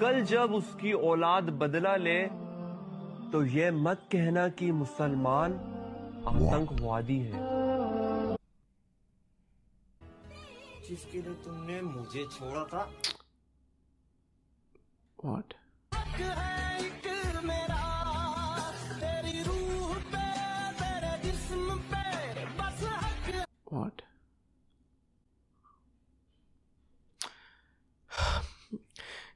कल जब उसकी औलाद बदला ले तो यह मत कहना कि मुसलमान आतंकवादी है जिसके लिए तुमने मुझे छोड़ा था What?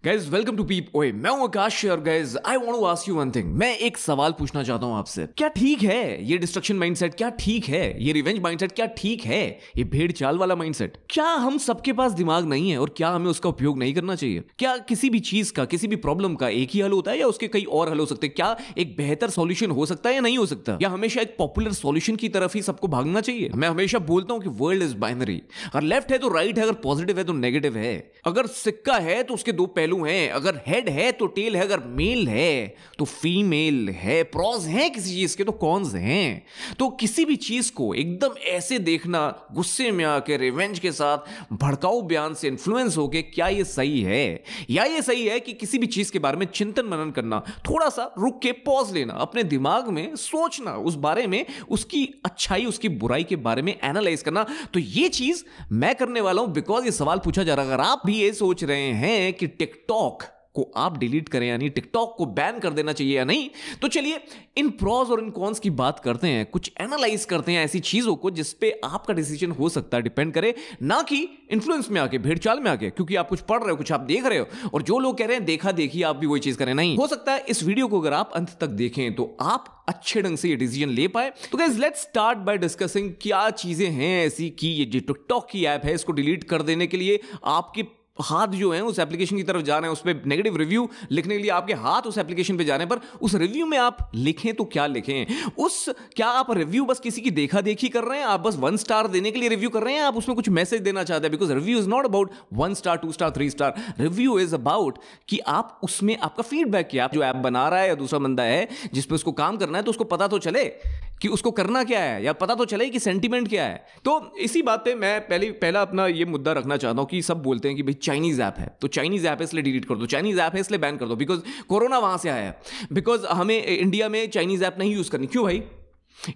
गाइज वेलकम टू पीप ओए मैं हूं आकाश और guys I want to ask you one thing मैं एक सवाल पूछना चाहता हूं आपसे क्या ठीक है ये डिस्ट्रक्शन माइंडसेट क्या ठीक है ये रिवेंज माइंडसेट क्या ठीक है ये भेड़ चाल वाला माइंडसेट क्या हम सबके पास दिमाग नहीं है और क्या हमें उसका उपयोग नहीं करना चाहिए क्या किसी भी चीज का किसी भी प्रॉब्लम का एक ही हल होता है या उसके कई और हल हो सकते हैं क्या एक बेहतर सोल्यूशन हो सकता है या नहीं हो सकता या हमेशा एक पॉपुलर सोल्यूशन की तरफ ही सबको भागना चाहिए मैं हमेशा बोलता हूँ कि वर्ल्ड इज बाइनरी अगर लेफ्ट है तो राइट है अगर पॉजिटिव है तो नेगेटिव है अगर सिक्का है तो उसके दो पहलू पहलू हैं अगर हेड है तो टेल है अगर मेल है तो फीमेल है प्रॉज है किसी चीज़ के तो कॉन्स हैं तो किसी भी चीज़ को एकदम ऐसे देखना गुस्से में आके रिवेंज के साथ भड़काऊ बयान से इन्फ्लुएंस होके क्या ये सही है या ये सही है कि किसी भी चीज़ के बारे में चिंतन मनन करना थोड़ा सा रुक के पॉज लेना अपने दिमाग में सोचना उस बारे में उसकी अच्छाई उसकी बुराई के बारे में एनालाइज करना तो ये चीज़ मैं करने वाला हूं बिकॉज ये सवाल पूछा जा रहा है अगर आप भी ये सोच रहे हैं कि टिक टिकटॉक को आप डिलीट करें यानी टिकटॉक को बैन कर देना चाहिए या नहीं तो चलिए इन प्रॉज और इन कॉन्स की बात करते हैं कुछ एनालाइज करते हैं ऐसी चीजों को जिस पे आपका डिसीजन हो सकता है डिपेंड करे ना कि इन्फ्लुएंस में आके भेड़ चाल में आके क्योंकि आप कुछ पढ़ रहे हो कुछ आप देख रहे हो और जो लोग कह रहे हैं देखा देखिए आप भी वही चीज करें नहीं हो सकता है इस वीडियो को अगर आप अंत तक देखें तो आप अच्छे ढंग से ये डिसीजन ले पाए तो guys let's start by discussing क्या चीजें हैं ऐसी कि ये जो टिकटॉक की ऐप है इसको डिलीट कर देने के लिए आपके हाथ जो है उस एप्लीकेशन की तरफ जा रहे हैं उस पर नेगेटिव रिव्यू लिखने के लिए आपके हाथ उस एप्लीकेशन पे जाने पर उस रिव्यू में आप लिखें तो क्या लिखें उस क्या आप रिव्यू बस किसी की देखा देखी कर रहे हैं आप बस वन स्टार देने के लिए रिव्यू कर रहे हैं आप उसमें कुछ मैसेज देना चाहते हैं because review is not about one star two star three star review is about कि आप उसमें आपका फीडबैक किया जो ऐप बना रहा है या दूसरा बंदा है जिसपे उसको काम करना है तो उसको पता तो चले कि उसको करना क्या है या पता तो चले कि सेंटीमेंट क्या है तो इसी बात पे मैं पहले पहला अपना ये मुद्दा रखना चाहता हूँ कि सब बोलते हैं कि भाई चाइनीज़ ऐप है तो चाइनीज़ ऐप है इसलिए डिलीट कर दो चाइनीज़ ऐप है इसलिए बैन कर दो बिकॉज कोरोना वहाँ से आया है बिकॉज हमें इंडिया में चाइनीज़ ऐप नहीं यूज़ करनी क्यों भाई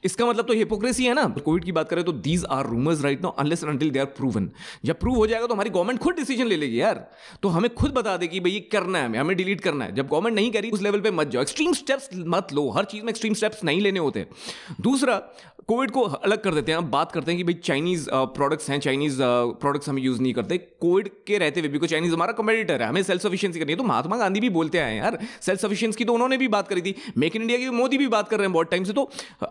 इसका मतलब तो हिपोक्रेसी है ना कोविड की बात करें तो these are rumours right no unless until they are proven जब प्रूव हो जाएगा तो हमारी गवर्नमेंट खुद डिसीजन ले लेगी यार तो हमें खुद बता देगी भाई ये करना है हमें हमें डिलीट करना है जब गवर्नमेंट नहीं करी उस लेवल पर मत जाओ एक्सट्रीम स्टेप्स मत लो हर चीज़ में एक्सट्रीम स्टेप्स नहीं लेने होते दूसरा कोविड को अलग कर देते हैं अब बात करते हैं कि भाई चाइनीज़ प्रोडक्ट्स uh, हैं चाइनीज़ प्रोडक्ट्स uh, हम यूज़ नहीं करते कोविड के रहते हुए भी को चाइनीज़ हमारा कम्पेडिटर है हमें सेल्फ सफिशियंसी करनी है तो महात्मा गांधी भी बोलते आए हैं यार सेल्फ सफिशियंस की तो उन्होंने भी बात करी थी मेक इन इंडिया की मोदी भी बात कर रहे हैं बहुत टाइम से तो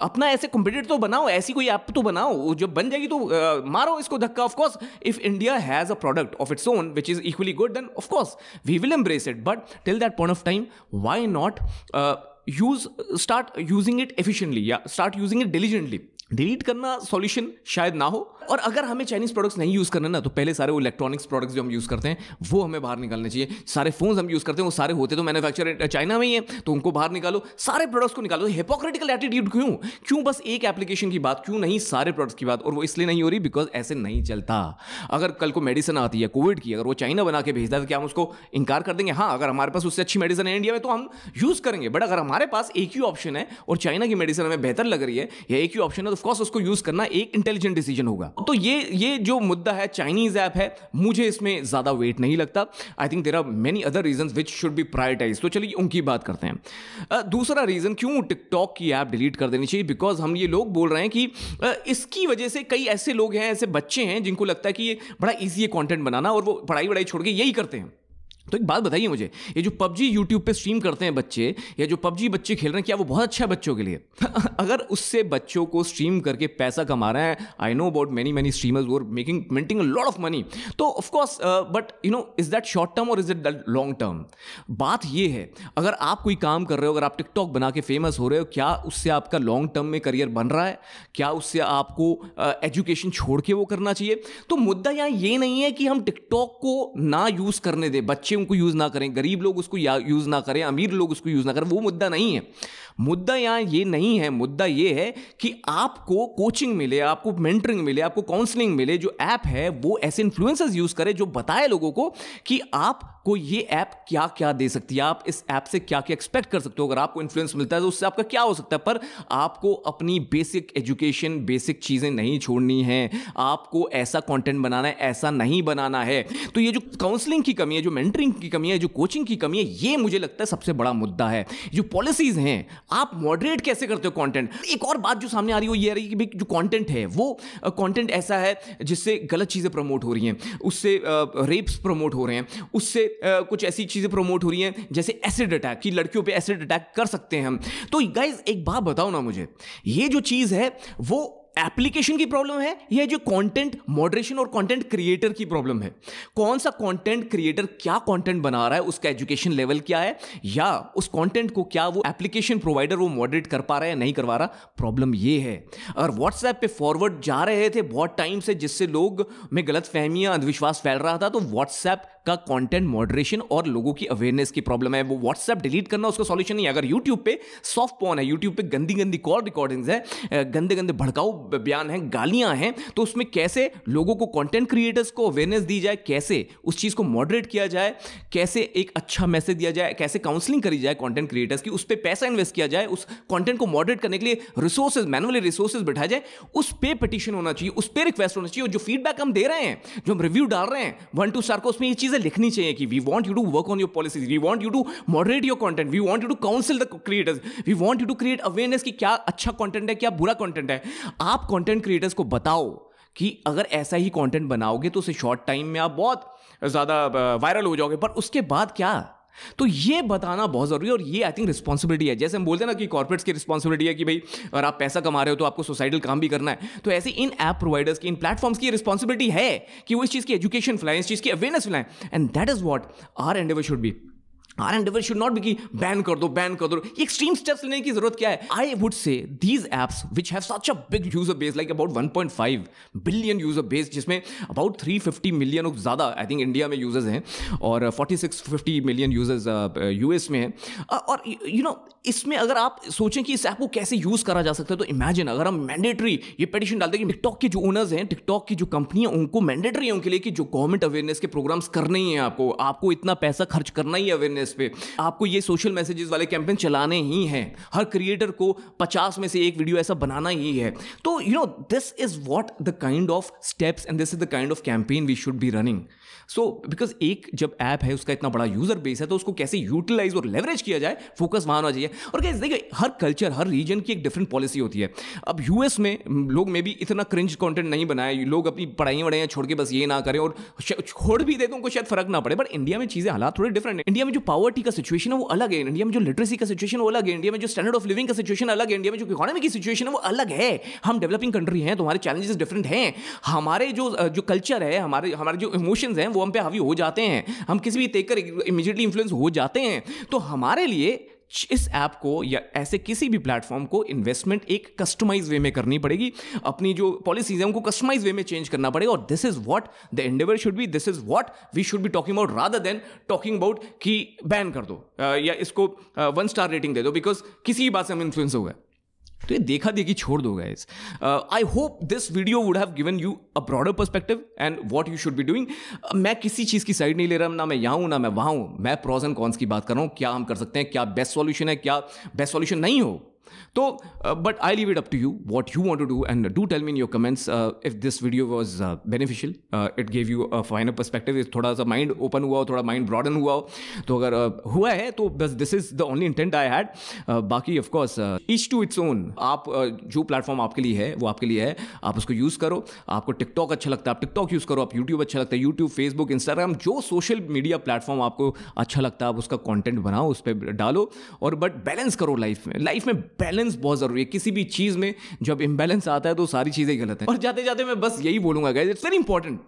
अपना ऐसे कम्पिटेटर तो बनाओ ऐसी कोई ऐप तो बनाओ जब बन जाएगी तो uh, मारो इसको धक्का of course if India has a product of its own which is equally good then of course we will embrace it but till that point of time why not use start using it efficiently या start using it diligently delete करना solution शायद ना हो और अगर हमें Chinese products नहीं use करना ना तो पहले सारे वो इलेक्ट्रॉनिक्स प्रोडक्ट्स जो हम यूज़ करते हैं वो हमें बाहर निकालने चाहिए सारे फोन हम यूज़ करते हैं वो सारे होते तो मैनुफेक्चर चाइना में ही है तो उनको बाहर निकालो सारे प्रोडक्ट्स को निकालो हिपोक्रिटिकल एटीट्यूड क्यों क्यों बस एक एप्लीकेशन की बात क्यों नहीं सारे प्रोडक्ट्स की बात और वो इसलिए नहीं हो रही बिकॉज ऐसे नहीं चलता अगर कल को मेडिसिन आती है कोविड की अगर वो चाइना बना के भेजता है तो क्या हम उसको इंकार कर देंगे हाँ अगर हमारे पास उससे अच्छी मेडिसिन है इंडिया में तो हम यूज़ करेंगे बट अगर हमारे पास एक ही ऑप्शन है और चाइना की मेडिसिन हमें बेहतर लग रही है या एक ही ऑप्शन है तो ऑफकोर्स उसको यूज़ करना एक इंटेलिजेंट डिसीजन होगा तो ये ये जो मुद्दा है चाइनीज़ ऐप है मुझे इसमें ज़्यादा वेट नहीं लगता I think there are many other reason which should be prioritise तो चलिए उनकी बात करते हैं दूसरा रीज़न क्यों टिकटॉक की ऐप डिलीट कर देनी चाहिए बिकॉज हम ये लोग बोल रहे हैं कि इसकी वजह से कई ऐसे लोग हैं ऐसे बच्चे हैं जिनको लगता है कि ये बड़ा ईजी है कॉन्टेंट बनाना और वो पढ़ाई वढ़ाई छोड़ के यही करते हैं तो एक बात बताइए मुझे ये जो पबजी यूट्यूब पे स्ट्रीम करते हैं बच्चे या जो पबजी बच्चे खेल रहे हैं क्या वो बहुत अच्छा है बच्चों के लिए अगर उससे बच्चों को स्ट्रीम करके पैसा कमा रहे हैं I know about many many streamers वो making a lot of money तो of course but you know is that short term और इज दैट लॉन्ग टर्म बात ये है अगर आप कोई काम कर रहे हो अगर आप टिकटॉक बना के फेमस हो रहे हो क्या उससे आपका लॉन्ग टर्म में करियर बन रहा है क्या उससे आपको एजुकेशन uh, छोड़ के वो करना चाहिए तो मुद्दा यहाँ ये नहीं है कि हम टिकटॉक को ना यूज़ करने दें बच्चे बच्चे उनको यूज़ ना करें गरीब लोग उसको यूज़ ना करें अमीर लोग उसको यूज़ ना करें वो मुद्दा नहीं है मुद्दा यहाँ ये नहीं है मुद्दा ये है कि आपको कोचिंग मिले आपको मेंटरिंग मिले आपको काउंसलिंग मिले जो ऐप है वो ऐसे इन्फ्लुएंसर्स यूज़ करें जो बताए लोगों को कि आपको ये ऐप क्या क्या दे सकती है आप इस ऐप से क्या क्या एक्सपेक्ट कर सकते हो अगर आपको इन्फ्लुएंस मिलता है तो उससे आपका क्या हो सकता है पर आपको अपनी बेसिक एजुकेशन बेसिक चीज़ें नहीं छोड़नी है आपको ऐसा कॉन्टेंट बनाना है ऐसा नहीं बनाना है तो ये जो काउंसलिंग की कमी है जो मेंटरिंग की कमी है जो कोचिंग की कमी है ये मुझे लगता है सबसे बड़ा मुद्दा है जो पॉलिसीज़ हैं आप मॉडरेट कैसे करते हो कंटेंट एक और बात जो सामने आ रही हो ये आ रही है कि भाई जो कंटेंट है वो कंटेंट ऐसा है जिससे गलत चीज़ें प्रमोट हो रही हैं उससे रेप्स प्रमोट हो रहे हैं उससे कुछ ऐसी चीज़ें प्रमोट हो रही हैं जैसे एसिड अटैक कि लड़कियों पर एसिड अटैक कर सकते हैं हम तो गाइज एक बात बताओ ना मुझे ये जो चीज़ है वो एप्लीकेशन की प्रॉब्लम है यह जो कंटेंट मॉडरेशन और कंटेंट क्रिएटर की प्रॉब्लम है कौन सा कंटेंट क्रिएटर क्या कंटेंट बना रहा है उसका एजुकेशन लेवल क्या है या उस कंटेंट को क्या वो एप्लीकेशन प्रोवाइडर वो मॉडरेट कर पा रहा है या नहीं करवा रहा प्रॉब्लम ये है अगर व्हाट्सएप पे फॉरवर्ड जा रहे थे बहुत टाइम से जिससे लोग में गलत फहमियाँ अंधविश्वास फैल रहा था तो व्हाट्सएप का कंटेंट मॉडरेशन और लोगों की अवेयरनेस की प्रॉब्लम है वो व्हाट्सएप डिलीट करना उसका सॉल्यूशन नहीं है अगर यूट्यूब पे सॉफ्ट पॉन है यूट्यूब पे गंदी गंदी कॉल रिकॉर्डिंग्स है गंदे गंदे भड़काऊ बयान हैं गालियां हैं तो उसमें कैसे लोगों को कॉन्टेंट क्रिएटर्स को अवेयरनेस दी जाए कैसे उस चीज़ को मॉडरेट किया जाए कैसे एक अच्छा मैसेज दिया जाए कैसे काउंसलिंग करी जाए कॉन्टेंट क्रिएटर्स की उस पर पैसा इन्वेस्ट किया जाए उस कॉन्टेंट को मॉडरेट करने के लिए रिसोर्सेज मैनुअली रिसोर्सेज बैठा जाए उस पर पटिशन होना चाहिए उस पर रिक्वेस्ट होना चाहिए जो फीडबैक हम दे रहे हैं जो हम रिव्यू डाल रहे हैं वन टू स्टार को उसमें ये चीज़ चीजें लिखनी चाहिए कि we want you to work on your policies we want you to moderate your content we want you to counsel the creators we want you to create awareness कि क्या अच्छा कॉन्टेंट है क्या बुरा कॉन्टेंट है आप कॉन्टेंट क्रिएटर्स को बताओ कि अगर ऐसा ही कॉन्टेंट बनाओगे तो उसे शॉर्ट टाइम में आप बहुत ज़्यादा वायरल हो जाओगे पर उसके बाद क्या तो ये बताना बहुत ज़रूरी है और ये आई थिंक रिस्पॉन्सिबिलिटी है जैसे हम बोलते हैं ना कि कॉर्पोरेट्स की रिस्पॉन्सिबिलिटी है कि भाई अगर आप पैसा कमा रहे हो तो आपको सोसाइटल काम भी करना है तो ऐसे इन ऐप प्रोवाइडर्स की इन प्लेटफॉर्म्स की रिस्पॉन्सिबिलिटी है कि वो इस चीज़ की एजुकेशन फैलाएं इस चीज़ की अवेयरनेस फैलाएं and that is what our endeavour should be our endeavour should not be की बैन कर दो बैन कर दो ये एक्सट्रीम स्टेप्स लेने की जरूरत क्या है I would say these apps which have such a big user base like about 1.5 billion user base जिसमें अबाउट 350 मिलियन ऑफ ज़्यादा आई थिंक इंडिया में यूजर्स हैं और 46 50 मिलियन यूजर्स यूएस में हैं और यू नो इसमें अगर आप सोचें कि इस ऐप को कैसे यूज़ करा जा सकता है तो इमेजिन अगर हम मैंडेटरी ये पटिशन डालते हैं कि टिकटॉक के जो ओनर्स हैं टिकटॉक की जो कंपनियां उनको मैंडेटरी है उनके लिए कि जो गवर्नमेंट अवेयरनेस के प्रोग्राम्स करने ही हैं आपको आपको इतना पैसा खर्च करना ही अवेयरनेस इस पर आपको ये सोशल मैसेजेस वाले कैंपेन चलाने ही हैं हर क्रिएटर को पचास में से एक वीडियो ऐसा बनाना ही है तो you know this is what the kind of steps and this is the kind of campaign we should be running so because एक जब ऐप है उसका इतना बड़ा यूजर बेस है तो उसको कैसे यूटिलाइज और लेवरेज किया जाए फोकस वहाँ होना चाहिए और कैसे देखिए हर कल्चर हर रीजन की एक डिफरेंट पॉलिसी होती है अब यूएस में लोग मे भी इतना क्रिंज कॉन्टेंट नहीं बनाए लोग अपनी पढ़ाई वढ़ाइयाँ छोड़ के बस ये ना करें और छोड़ भी दे तो उनको शायद फर्क ना पड़े बट इंडिया में चीज़ें हालात थोड़े डिफरेंट है इंडिया में जो पॉवर्टी का सिचुएशन है वो अलग है इंडिया में जो लिटरेसी का सिचुएशन वो अलग है इंडिया में जो स्टैंडर्ड ऑफ लिविंग का सिचुएशन अलग है इंडिया में जो इकोनॉमी की सिचुएशन है वो अलग है हम डेवलपिंग कंट्री हैं तो हमारे चैलेंजेस डिफरेंट हैं हमारे जो जो कल्चर है हमारे हमारे जो इमोशंस हैं वो हम पे हावी हो जाते हैं हम किसी भी देखकर इमीजिएटली इन्फ्लुएंस हो जाते हैं तो हमारे लिए इस ऐप को या ऐसे किसी भी प्लेटफॉर्म को इन्वेस्टमेंट एक कस्टमाइज वे में करनी पड़ेगी अपनी जो पॉलिसीज है उनको कस्टमाइज वे में चेंज करना पड़ेगा और this is what the endeavour should be this is what we should be talking about rather than talking about कि बैन कर दो या इसको वन स्टार रेटिंग दे दो बिकॉज किसी बात से हम इन्फ्लुएंस हो गए तो ये देखा देखी छोड़ दो guys I hope this video would have given you a broader perspective and what you should be doing मैं किसी चीज़ की साइड नहीं ले रहा ना मैं यहाँ हूँ ना मैं वहाँ हूँ मैं प्रॉज एंड कॉन्स की बात कर रहा हूँ क्या हम कर सकते हैं क्या बेस्ट सॉल्यूशन है क्या बेस्ट सॉल्यूशन नहीं हो तो but I leave it up to you what you want to do and do tell tell your comments if this video was beneficial it gave you beneficial. Uh, it gave you थोड़ा सा mind open हुआ हो थोड़ा mind broaden हुआ हो तो अगर हुआ है तो बस this is the only intent I had बाकी of course each to its own आप जो प्लेटफॉर्म आपके लिए है वो आपके लिए है आप उसको यूज़ करो आपको टिकटॉक अच्छा लगता है आप टिकटॉक यूज़ करो आप यूट्यूब अच्छा लगता है यूट्यूब फेसबुक इंस्टाग्राम जो सोशल मीडिया प्लेटफॉर्म आपको अच्छा लगता है आप उसका कॉन्टेंट बनाओ उस पर डालो और बट बैलेंस करो लाइफ में लाइफ में बैलेंस बहुत ज़रूरी है किसी भी चीज़ में जब इंबैलेंस आता है तो सारी चीज़ें गलत है और जाते जाते मैं बस यही बोलूंगा guys it's very important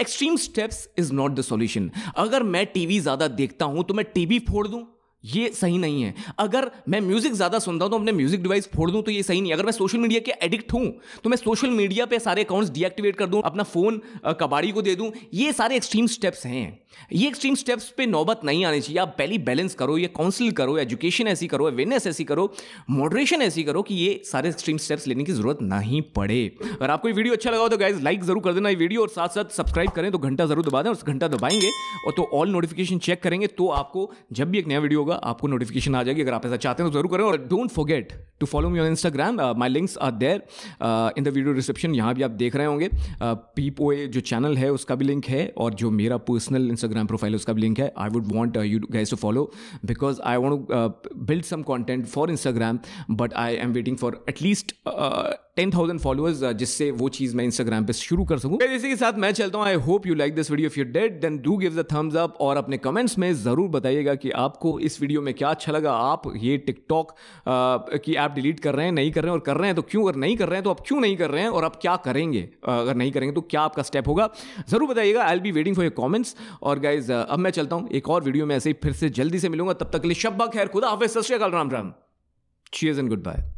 extreme steps is not the solution अगर मैं टीवी ज़्यादा देखता हूं तो मैं टीवी फोड़ दूं ये सही नहीं है अगर मैं म्यूज़िक ज़्यादा सुनता हूँ तो अपने म्यूज़िक डिवाइस फोड़ दूँ तो ये सही नहीं अगर मैं सोशल मीडिया के एडिक्ट हूं तो मैं सोशल मीडिया पे सारे अकाउंट्स डीएक्टिवेट कर दूँ अपना फ़ोन कबाड़ी को दे दूँ ये सारे एक्सट्रीम स्टेप्स हैं ये एक्सट्रीम स्टेप्स पे नौबत नहीं आनी चाहिए आप पहली बैलेंस करो या काउंसिल करो एजुकेशन ऐसी करो अवेयरनेस ऐसी करो मॉडरेशन ऐसी करो कि ये सारे एक्सट्रीम स्टेप्स लेने की ज़रूरत नहीं पड़े अगर आपको ये वीडियो अच्छा लगा हो तो गाइज लाइक ज़रूर कर देना ये वीडियो और साथ साथ सब्सक्राइब करें तो घंटा ज़रूर दबा दें उस घंटा दबाएंगे और तो ऑल नोटिफिकेशन चेक करेंगे तो आपको जब भी एक नया वीडियो होगा आपको नोटिफिकेशन आ जाएगी अगर आप ऐसा चाहते हैं तो जरूर करें और don't forget to follow me on Instagram my links are there in the video description यहाँ भी आप देख रहे होंगे पीप uh, जो चैनल है उसका भी लिंक है और जो मेरा पर्सनल इंस्टाग्राम प्रोफाइल है उसका भी लिंक है I would want you guys to follow because I want build some content for Instagram but I am waiting for at least ten thousand followers जिससे वो चीज़ मैं इंस्टाग्राम पे शुरू कर सकूँ इसी के साथ मैं चलता हूँ I hope you like this video if you did then do give the thumbs up और अपने कमेंट्स में ज़रूर बताइएगा कि आपको इस वीडियो में क्या अच्छा लगा आप ये टिकटॉक uh, की ऐप डिलीट कर रहे हैं नहीं कर रहे हैं और कर रहे हैं तो क्यों अगर नहीं कर रहे हैं तो आप क्यों नहीं कर रहे हैं और आप क्या करेंगे uh, अगर नहीं करेंगे तो क्या आपका स्टेप होगा ज़रूर बताइएगा I'll be waiting for your comments और गाइज uh, अब मैं चलता हूँ एक और वीडियो में ऐसे ही फिर से जल्दी से मिलूंगा तब तक के लिए शब्बा खैर खुदा हाफिज सत श्रीकाल राम राम चीज़ एंड गुड बाय